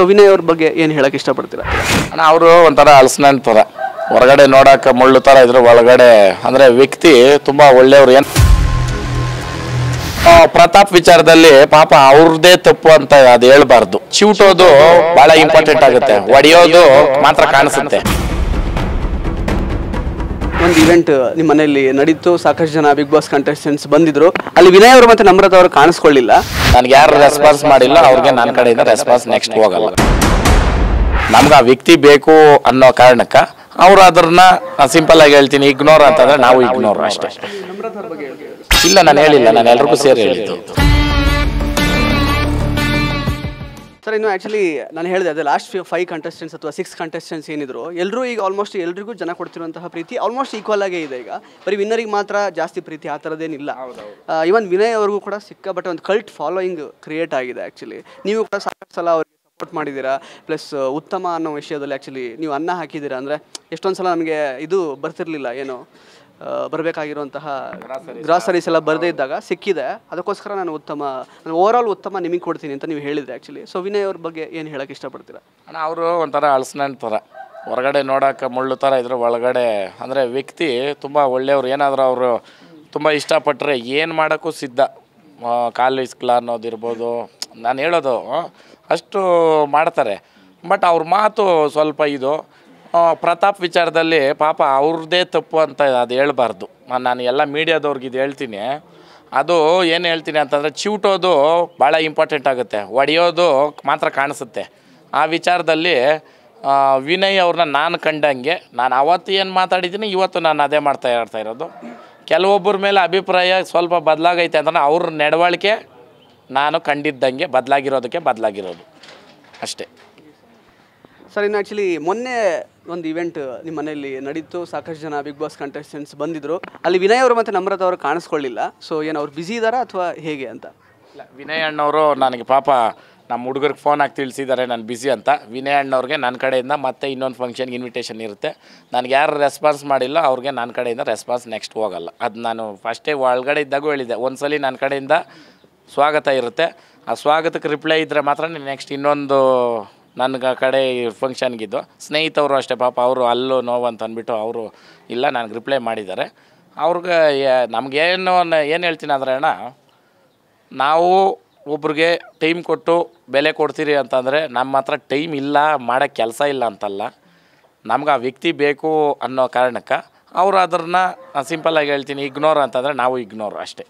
so Vinay ಅವ್ರ ಬಗ್ಗೆ ಏನು ಹೇಳಕ್ಕೆ ಇಷ್ಟಪಡ್ತೀರಾ ಅಣ್ಣ ಅವರು ಒಂಥರ ಅಲಸನ ಪದ ಹೊರಗಡೆ ನೋಡಕ್ ಮುಳ್ಳು ತರ ಇದ್ರ ಒಳಗಡೆ ಅಂದ್ರೆ ವ್ಯಕ್ತಿ ತುಂಬಾ ಒಳ್ಳೆಯವ್ರು ಏನು ಪ್ರತಾಪ್ ವಿಚಾರದಲ್ಲಿ ಪಾಪ ಅವ್ರದೇ ತಪ್ಪು ಅಂತ ಅದು ಹೇಳ್ಬಾರ್ದು ಚಿವುಟೋದು ಬಹಳ ಇಂಪಾರ್ಟೆಂಟ್ ಆಗುತ್ತೆ ಒಡೆಯೋದು ಮಾತ್ರ ಕಾಣಿಸುತ್ತೆ ಒಂದು ಇವೆಂಟ್ ನಿಮ್ಮ ಮನೆಯಲ್ಲಿ ನಡೀತು ಸಾಕಷ್ಟು ಜನ ಬಿಗ್ ಬಾಸ್ ಕಂಟೆಸ್ಟೆಂಟ್ಸ್ ಬಂದಿದ್ರು ಅಲ್ಲಿ ವಿನಯ್ ಅವರು ಮತ್ತೆ ನಮ್ರತ ಅವರು ಕಾಣಿಸ್ಕೊಳ್ಳಿಲ್ಲ ನನಗೆ ಯಾರು ರೆಸ್ಪಾನ್ಸ್ ಮಾಡಿಲ್ಲ ಅವ್ರಿಗೆ ನನ್ನ ಕಡೆಯಿಂದ ರೆಸ್ಪಾನ್ಸ್ ನೆಕ್ಸ್ಟ್ ಹೋಗಲ್ಲ ನಮ್ಗೆ ಆ ವ್ಯಕ್ತಿ ಬೇಕು ಅನ್ನೋ ಕಾರಣಕ್ಕ ಅವ್ರು ಅದನ್ನ ಸಿಂಪಲ್ ಆಗಿ ಹೇಳ್ತೀನಿ ಇಗ್ನೋರ್ ಅಂತಂದ್ರೆ ನಾವು ಇಗ್ನೋರ್ ಅಷ್ಟೇ ಇಲ್ಲ ನಾನು ಹೇಳಿಲ್ಲ ನಾನು ಎಲ್ರಿಗೂ ಸೇರಿ ಹೇಳಿದ್ದು ಸರ್ ಇನ್ನು ಆ್ಯಕ್ಚುಲಿ ನಾನು ಹೇಳಿದೆ ಅದೇ ಲಾಸ್ಟ್ ಫೈವ್ ಕಂಟೆಸ್ಟೆಂಟ್ಸ್ ಅಥವಾ ಸಿಕ್ಸ್ ಕಂಟೆಸ್ಟೆಂಟ್ಸ್ ಏನಿದ್ರು ಎಲ್ಲರೂ ಈಗ ಆಲ್ಮೋಸ್ಟ್ ಎಲ್ರಿಗೂ ಜನ ಕೊಡ್ತಿರುವಂತಹ ಪ್ರೀತಿ ಆಲ್ಮೋಸ್ಟ್ ಈಕ್ವಲ್ ಆಗೇ ಇದೆ ಈಗ ಬರೀ ವಿನ್ನರಿಗೆ ಮಾತ್ರ ಜಾಸ್ತಿ ಪ್ರೀತಿ ಆ ಥರದ್ದೇನಿಲ್ಲ ಇವನ್ ವಿನಯ್ ಅವ್ರಿಗೂ ಕೂಡ ಸಿಕ್ಕ ಬಟ್ ಒಂದು ಕಲ್ಟ್ ಫಾಲೋಯಿಂಗ್ ಕ್ರಿಯೇಟ್ ಆಗಿದೆ ಆ್ಯಕ್ಚುಲಿ ನೀವು ಕೂಡ ಸಾಕಷ್ಟು ಸಲ ಅವ್ರಿಗೆ ಸಪೋರ್ಟ್ ಮಾಡಿದ್ದೀರಾ ಪ್ಲಸ್ ಉತ್ತಮ ಅನ್ನೋ ವಿಷಯದಲ್ಲಿ ಆ್ಯಕ್ಚುಲಿ ನೀವು ಅನ್ನ ಹಾಕಿದ್ದೀರಾ ಅಂದರೆ ಎಷ್ಟೊಂದು ಸಲ ನಮಗೆ ಇದು ಬರ್ತಿರಲಿಲ್ಲ ಏನು ಬರಬೇಕಾಗಿರುವಂತಹ ಗ್ರಾಸರೀಸ್ ಎಲ್ಲ ಬರದೇ ಇದ್ದಾಗ ಸಿಕ್ಕಿದೆ ಅದಕ್ಕೋಸ್ಕರ ನಾನು ಉತ್ತಮ ನಾನು ಓವರ್ ಆಲ್ ಉತ್ತಮ ನಿಮಗೆ ಕೊಡ್ತೀನಿ ಅಂತ ನೀವು ಹೇಳಿದ್ರೆ ಆ್ಯಕ್ಚುಲಿ ಸೊ ವಿನಯ್ ಅವ್ರ ಬಗ್ಗೆ ಏನು ಹೇಳಕ್ಕೆ ಇಷ್ಟಪಡ್ತೀರ ಅಣ್ಣ ಅವರು ಒಂಥರ ಅಳಸನ ಥರ ಹೊರಗಡೆ ನೋಡೋಕೆ ಮುಳ್ಳು ಥರ ಇದ್ರೆ ಒಳಗಡೆ ಅಂದರೆ ವ್ಯಕ್ತಿ ತುಂಬ ಒಳ್ಳೆಯವ್ರು ಏನಾದರೂ ಅವರು ತುಂಬ ಇಷ್ಟಪಟ್ಟರೆ ಏನು ಮಾಡೋಕ್ಕೂ ಸಿದ್ಧ ಕಾಲು ಅನ್ನೋದು ಅನ್ನೋದಿರ್ಬೋದು ನಾನು ಹೇಳೋದು ಅಷ್ಟು ಮಾಡ್ತಾರೆ ಬಟ್ ಅವ್ರ ಮಾತು ಸ್ವಲ್ಪ ಇದು ಪ್ರತಾಪ್ ವಿಚಾರದಲ್ಲಿ ಪಾಪ ಅವ್ರದ್ದೇ ತಪ್ಪು ಅಂತ ಅದು ಹೇಳ್ಬಾರ್ದು ನಾನು ಎಲ್ಲ ಮೀಡಿಯಾದವ್ರಿಗೆ ಇದು ಹೇಳ್ತೀನಿ ಅದು ಏನು ಹೇಳ್ತೀನಿ ಅಂತಂದರೆ ಚಿವುಟೋದು ಭಾಳ ಇಂಪಾರ್ಟೆಂಟ್ ಆಗುತ್ತೆ ಒಡೆಯೋದು ಮಾತ್ರ ಕಾಣಿಸುತ್ತೆ ಆ ವಿಚಾರದಲ್ಲಿ ವಿನಯ್ ಅವ್ರನ್ನ ನಾನು ಕಂಡಂಗೆ ನಾನು ಅವತ್ತು ಏನು ಮಾತಾಡಿದ್ದೀನಿ ಇವತ್ತು ನಾನು ಅದೇ ಮಾಡ್ತಾ ಇರ್ತಾ ಇರೋದು ಕೆಲವೊಬ್ಬರ ಮೇಲೆ ಅಭಿಪ್ರಾಯ ಸ್ವಲ್ಪ ಬದಲಾಗೈತೆ ಅಂದ್ರೆ ಅವ್ರ ನಡವಳಿಕೆ ನಾನು ಕಂಡಿದ್ದಂಗೆ ಬದಲಾಗಿರೋದಕ್ಕೆ ಬದಲಾಗಿರೋದು ಅಷ್ಟೇ ಸರ್ ಇನ್ನು ಆ್ಯಕ್ಚುಲಿ ಮೊನ್ನೆ ಒಂದು ಇವೆಂಟ್ ನಿಮ್ಮ ಮನೆಯಲ್ಲಿ ನಡೀತು ಸಾಕಷ್ಟು ಜನ ಬಿಗ್ ಬಾಸ್ ಕಂಟೆಸ್ಟೆಂಟ್ಸ್ ಬಂದಿದ್ದರು ಅಲ್ಲಿ ವಿನಯ್ ಅವರು ಮತ್ತು ನಮ್ರತ ಅವರು ಕಾಣಿಸ್ಕೊಳ್ಳಿಲ್ಲ ಸೊ ಏನು ಅವ್ರು ಬ್ಯುಸಿ ಇದ್ದಾರಾ ಅಥವಾ ಹೇಗೆ ಅಂತ ಇಲ್ಲ ವಿನಯ್ ಅಣ್ಣವರು ನನಗೆ ಪಾಪ ನಮ್ಮ ಹುಡುಗರಿಗೆ ಫೋನ್ ಹಾಕಿ ತಿಳಿಸಿದ್ದಾರೆ ನಾನು ಬ್ಯುಸಿ ಅಂತ ವಿನಯ್ ಅಣ್ಣವ್ರಿಗೆ ನನ್ನ ಕಡೆಯಿಂದ ಮತ್ತೆ ಇನ್ನೊಂದು ಫಂಕ್ಷನ್ಗೆ ಇನ್ವಿಟೇಷನ್ ಇರುತ್ತೆ ನನಗೆ ಯಾರು ರೆಸ್ಪಾನ್ಸ್ ಮಾಡಿಲ್ಲ ಅವ್ರಿಗೆ ನನ್ನ ಕಡೆಯಿಂದ ರೆಸ್ಪಾನ್ಸ್ ನೆಕ್ಸ್ಟ್ ಹೋಗಲ್ಲ ಅದು ನಾನು ಫಸ್ಟೇ ಒಳಗಡೆ ಇದ್ದಾಗೂ ಹೇಳಿದೆ ಒಂದು ಸಲ ನನ್ನ ಕಡೆಯಿಂದ ಸ್ವಾಗತ ಇರುತ್ತೆ ಆ ಸ್ವಾಗತಕ್ಕೆ ರಿಪ್ಲೈ ಇದ್ದರೆ ಮಾತ್ರ ನೆಕ್ಸ್ಟ್ ಇನ್ನೊಂದು ನನಗೆ ಕಡೆ ಫಂಕ್ಷನ್ಗಿದ್ದು ಸ್ನೇಹಿತವರು ಅಷ್ಟೇ ಪಾಪ ಅವರು ಅಲ್ಲೂ ನೋವು ಅಂತ ಅಂದ್ಬಿಟ್ಟು ಅವರು ಇಲ್ಲ ನನಗೆ ರಿಪ್ಲೈ ಮಾಡಿದ್ದಾರೆ ಅವ್ರಿಗೆ ನಮಗೇನು ಏನು ಹೇಳ್ತೀನಿ ಅಂದ್ರೆ ಅಣ್ಣ ನಾವು ಒಬ್ರಿಗೆ ಟೈಮ್ ಕೊಟ್ಟು ಬೆಲೆ ಕೊಡ್ತೀರಿ ಅಂತಂದರೆ ನಮ್ಮ ಹತ್ರ ಟೈಮ್ ಇಲ್ಲ ಮಾಡೋ ಕೆಲಸ ಇಲ್ಲ ಅಂತಲ್ಲ ನಮ್ಗೆ ಆ ವ್ಯಕ್ತಿ ಬೇಕು ಅನ್ನೋ ಕಾರಣಕ್ಕೆ ಅವ್ರು ಸಿಂಪಲ್ ಆಗಿ ಹೇಳ್ತೀನಿ ಇಗ್ನೋರ್ ಅಂತಂದರೆ ನಾವು ಇಗ್ನೋರ್ ಅಷ್ಟೇ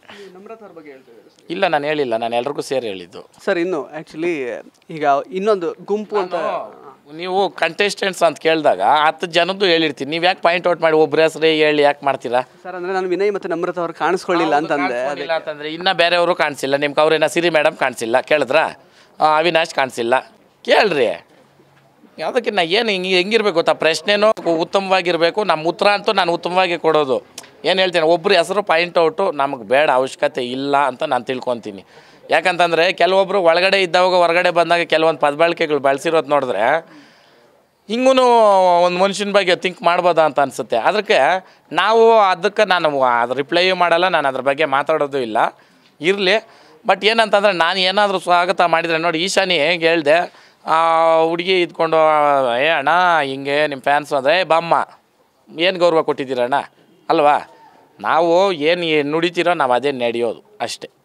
ಇಲ್ಲ ನಾನು ಹೇಳಿಲ್ಲ ನಾನು ಎಲ್ರಿಗೂ ಸೇರಿ ಹೇಳಿದ್ದು ಸರ್ ಇನ್ನು ಆ್ಯಕ್ಚುಲಿ ಈಗ ಇನ್ನೊಂದು ಗುಂಪು ಅಂತ ನೀವು ಕಂಟೆಸ್ಟೆಂಟ್ಸ್ ಅಂತ ಕೇಳಿದಾಗ ಹತ್ತು ಜನದ್ದು ಹೇಳಿರ್ತೀನಿ ನೀವು ಯಾಕೆ ಪಾಯಿಂಟ್ ಔಟ್ ಮಾಡಿ ಒಬ್ಬರ ಹೆಸರು ಹೇಳಿ ಯಾಕೆ ಮಾಡ್ತೀರಾ ಸರ್ ಅಂದರೆ ನಾನು ವಿನಯ್ ಮತ್ತು ನಮ್ರತ ಅವ್ರು ಕಾಣಿಸ್ಕೊಳ್ಳಿಲ್ಲ ಅಂತಂದ್ರೆ ಅಂತಂದರೆ ಇನ್ನೂ ಬೇರೆಯವರು ಕಾಣಿಸಿಲ್ಲ ನಿಮ್ಗೆ ಅವ್ರೇನ ಸಿರಿ ಮೇಡಮ್ ಕಾಣಿಸಿಲ್ಲ ಕೇಳಿದ್ರಾ ಅವಿನಾಶ್ ಕಾಣಿಸಿಲ್ಲ ಕೇಳ್ರಿ ಯಾವುದಕ್ಕಿನ್ನ ಏನು ಹಿಂಗೆ ಹೆಂಗಿರ್ಬೇಕು ಗೊತ್ತಾ ಪ್ರಶ್ನೆನೂ ಉತ್ತಮವಾಗಿರಬೇಕು ನಮ್ಮ ಉತ್ತರ ಅಂತೂ ನಾನು ಉತ್ತಮವಾಗಿ ಕೊಡೋದು ಏನು ಹೇಳ್ತೀನಿ ಒಬ್ಬರು ಹೆಸರು ಪಾಯಿಂಟ್ ಔಟು ನಮಗೆ ಬೇಡ ಅವಶ್ಯಕತೆ ಇಲ್ಲ ಅಂತ ನಾನು ತಿಳ್ಕೊತೀನಿ ಯಾಕಂತಂದರೆ ಕೆಲವೊಬ್ಬರು ಒಳಗಡೆ ಇದ್ದಾಗ ಹೊರಗಡೆ ಬಂದಾಗ ಕೆಲವೊಂದು ಪದಬಳಕೆಗಳು ಬಳಸಿರೋದು ನೋಡಿದ್ರೆ ಹಿಂಗೂ ಒಂದು ಮನುಷ್ಯನ ಬಗ್ಗೆ ಥಿಂಕ್ ಮಾಡ್ಬೋದಾ ಅಂತ ಅನಿಸುತ್ತೆ ಅದಕ್ಕೆ ನಾವು ಅದಕ್ಕೆ ನಾನು ಅದು ರಿಪ್ಲೈಯೂ ಮಾಡಲ್ಲ ನಾನು ಅದ್ರ ಬಗ್ಗೆ ಮಾತಾಡೋದು ಇಲ್ಲ ಇರಲಿ ಬಟ್ ಏನಂತಂದರೆ ನಾನು ಏನಾದರೂ ಸ್ವಾಗತ ಮಾಡಿದರೆ ನೋಡಿ ಈಶಾನಿ ಹೇಗೆ ಹೇಳಿದೆ ಆ ಹುಡುಗಿ ಇದ್ಕೊಂಡು ಏ ಅಣ್ಣ ಹಿಂಗೆ ನಿಮ್ಮ ಫ್ಯಾನ್ಸ್ ಅಂದರೆ ಬಮ್ಮ ಏನು ಗೌರವ ಕೊಟ್ಟಿದ್ದೀರಣ್ಣ ಅಲ್ವಾ ನಾವು ಏನು ನುಡಿತೀರೋ ನಾವು ಅದೇ ನಡೆಯೋದು ಅಷ್ಟೇ